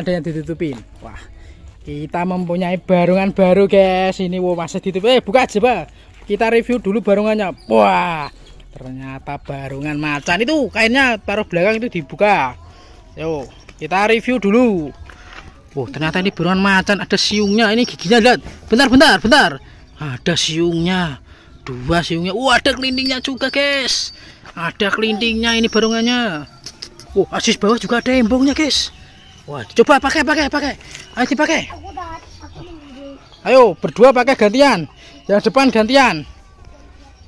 ada yang ditutupin wah kita mempunyai barungan baru guys ini wow masih ditutup eh buka aja pak kita review dulu barungannya wah ternyata barungan macan itu kainnya taruh belakang itu dibuka yo kita review dulu Wow, ternyata ini barungan macan ada siungnya ini giginya lihat bentar bentar bentar ada siungnya dua siungnya wah ada kelindingnya juga guys ada kelindingnya ini barungannya wah asis bawah juga ada embongnya guys Wah, coba pakai, pakai, pakai. Ayo dipakai. Ayo, berdua pakai gantian. Yang depan gantian.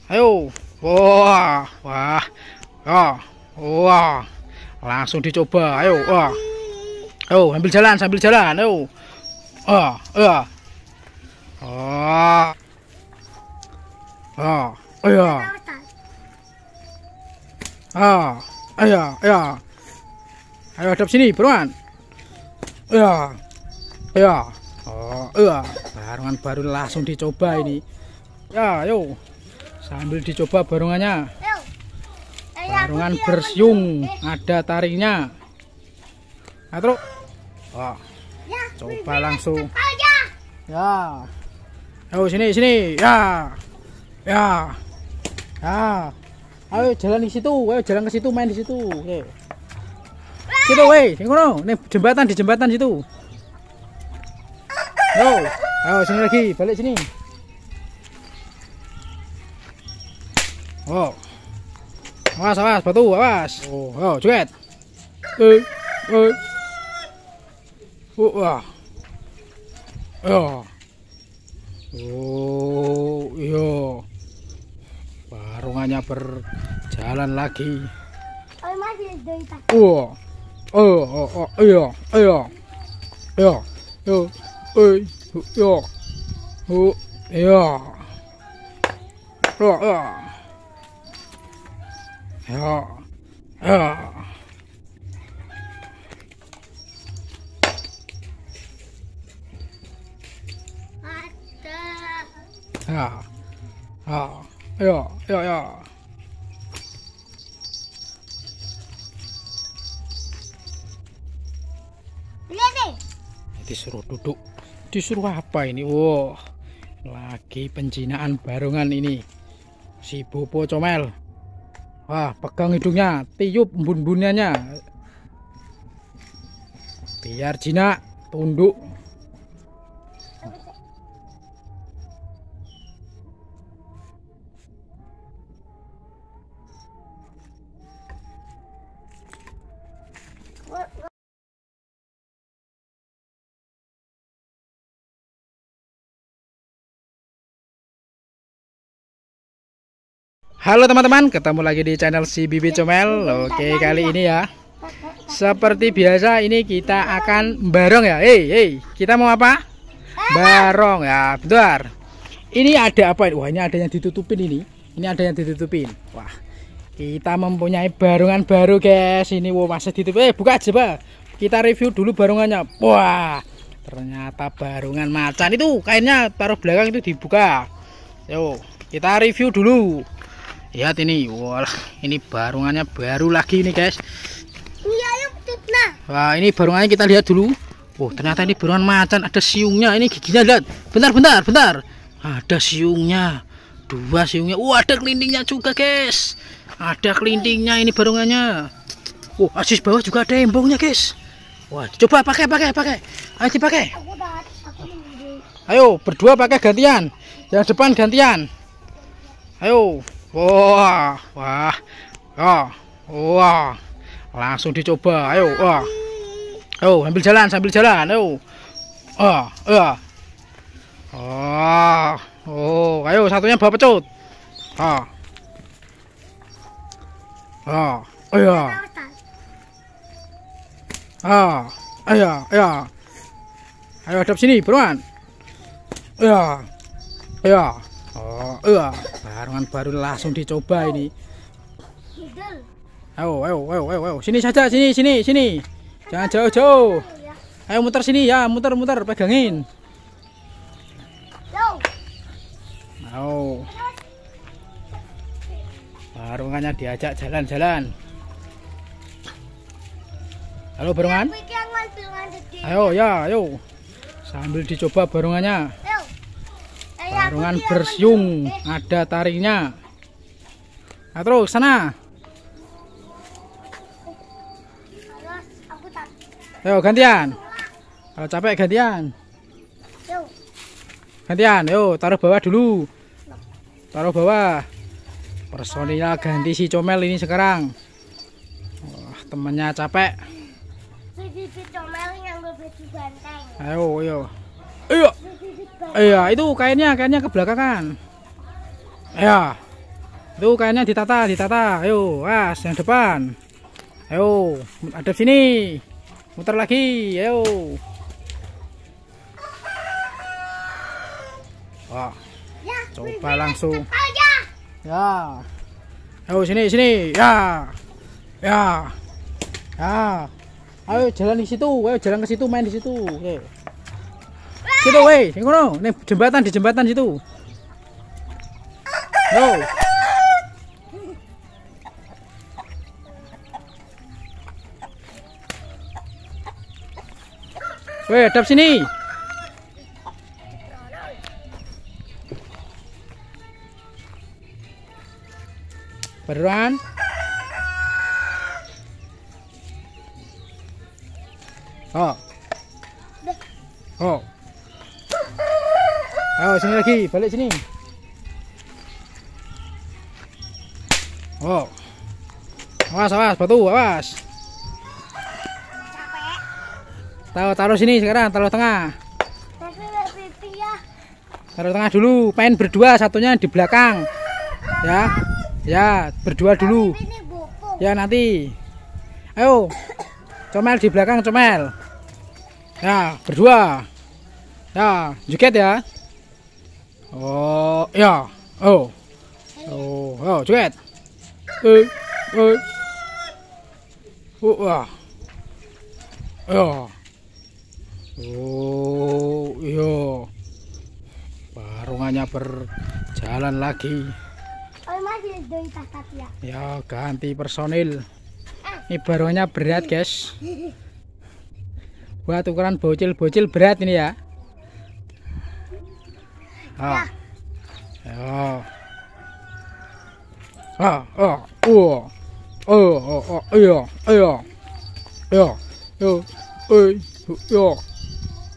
Ayo. Wah, wah. oh, Wah. Langsung dicoba. Ayo, wah. Ayo, ambil jalan, sambil jalan. Ayo. Ah, ah. oh, oh, ayo. Ah, ayo, ayo. Ayo hadap sini, buruan ya ya oh ya barungan baru langsung dicoba ini ya yuk sambil dicoba barungannya barungan bersiung ada taringnya atro nah, wah ya, coba langsung ya yuk ya. sini sini ya ya ya ayo jalan di situ ayo jalan ke situ main di situ oke Situ woi sing kono, ini jembatan di jembatan situ. No, ayo sini lagi, balik sini. Oh. Awas, awas, batu, awas. Oh, oh, cuet. Eh, eh. Oh, wah. Oh. Oh, yo. Iya. Barungannya berjalan lagi. Oh, masih Wah. 哦哦哦！哎呦！哎呦哎呀，哟，哎，哟，哦，哎呀，热热，哎呀，哎呀，啊啊！哎呦，哎呀呀！Lihat nih. Disuruh duduk. Disuruh apa ini? Wow. Lagi penjinaan barongan ini. Si Bopo Comel. Wah, pegang hidungnya, tiup embun-bunnya. Biar jinak, tunduk Halo teman-teman, ketemu lagi di channel si Bibi Comel. Oke, kali ini ya. Seperti biasa ini kita akan barong ya. Hei, hei, kita mau apa? Barong ya. Bentar. Ini ada apa? Wah, ini ada yang ditutupin ini. Ini ada yang ditutupin. Wah. Kita mempunyai barongan baru, guys. Ini wah, masih ditutupin. Eh, buka aja, Pak. Kita review dulu barongannya. Wah. Ternyata barongan macan itu kainnya taruh belakang itu dibuka. Yo, kita review dulu lihat ini wah ini barungannya baru lagi ini guys iya, wah ini barungannya kita lihat dulu Oh ternyata ini barungan macan ada siungnya ini giginya lihat bentar bentar bentar ada siungnya dua siungnya wah oh, ada kelindingnya juga guys ada kelindingnya ini barungannya Wah, oh, asis bawah juga ada embongnya, guys. Wah, coba pakai, pakai, pakai. Ayo dipakai. Ayo, berdua pakai gantian. Yang depan gantian. Ayo wah wah wah ya, wah langsung dicoba ayo wah ayo ambil jalan sambil jalan ayo wah wah ya. wah, oh ayo satunya bawa pecut Wah, wah, ya. ayo wah, ayo ayo ayo hadap sini beruan. ayo ayo oh ayo Karungan baru langsung dicoba ini. Ayo, ayo, ayo, ayo, ayo. Sini saja, sini, sini, sini. Jangan jauh-jauh. Ayo muter sini ya, muter-muter, pegangin. Ayo. Barungannya diajak jalan-jalan. Halo, barungan. Ayo, ya, ayo. Sambil dicoba barungannya. Eh, Sarungan bersiung, ada taringnya. Nah, terus sana. Ayo gantian. Kalau capek gantian. Gantian, Yo taruh bawah dulu. Taruh bawah. Personilnya ganti si comel ini sekarang. Wah, temennya capek. Ayo, ayo. Iya. Iya, itu kainnya, kainnya ke belakang kan? Iya. Itu kainnya ditata, ditata. Ayo, as yang depan. Ayo, ada sini. Muter lagi. Ayo. Wah. Ya, Coba langsung. Ya. ya. Ayo sini, sini. Ya. Ya. Ya. Ayo jalan di situ. Ayo jalan ke situ, main di situ. Oke. Situ weh, ini kono, jembatan di jembatan situ. no Weh, dap sini. Beruan. Oh. Oh. Oh, sini lagi, balik sini. Oh. Awas, awas, batu, awas. tahu taruh sini sekarang, taruh tengah. Taruh tengah dulu, main berdua, satunya di belakang. Ya. Ya, berdua dulu. Ya, nanti. Ayo. Comel di belakang, comel. Ya, berdua. Ya, juket ya. Oh, ya. Oh. Oh, oh, cuet. Eh, eh. Wah. Ya. Oh, iya. Barungannya berjalan lagi. Ya? ya, ganti personil. Ah. Ini barungannya berat, guys. Buat ukuran bocil-bocil berat ini ya. 啊！哎呀！啊啊哦！哦哦哦！哎呦！哎呦！哎呦！呦！哎呦！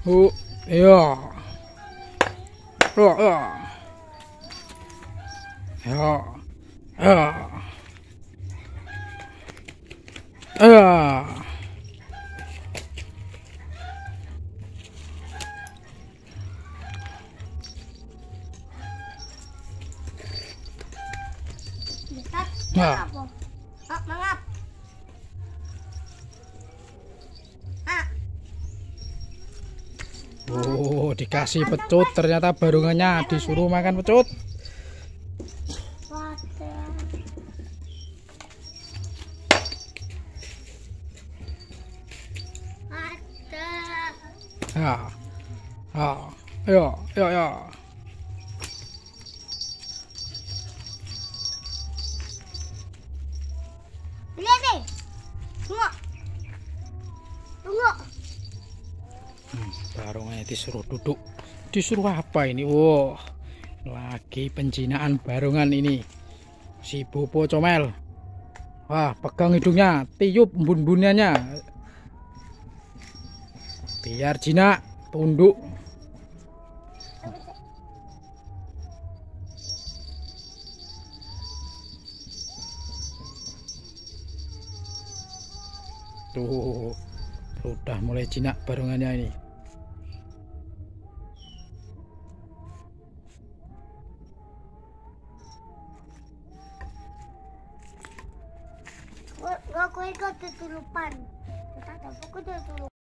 哦，哎呀！啊啊！哎呀！呀，哎呀！Nah. Oh, ah. oh, dikasih pecut ternyata barungannya disuruh makan pecut. Ya. Ya, ya, ayo, Tunggu. Tunggu. Hmm, barongnya disuruh duduk. Disuruh apa ini? Wow. Lagi pencinaan barongan ini. Si Bopo Comel. Wah, pegang hidungnya, tiup bun bunnya Biar jinak, tunduk. tuh sudah mulai jinak barungannya ini Gua, gua, gua, gua, gua, gua, gua,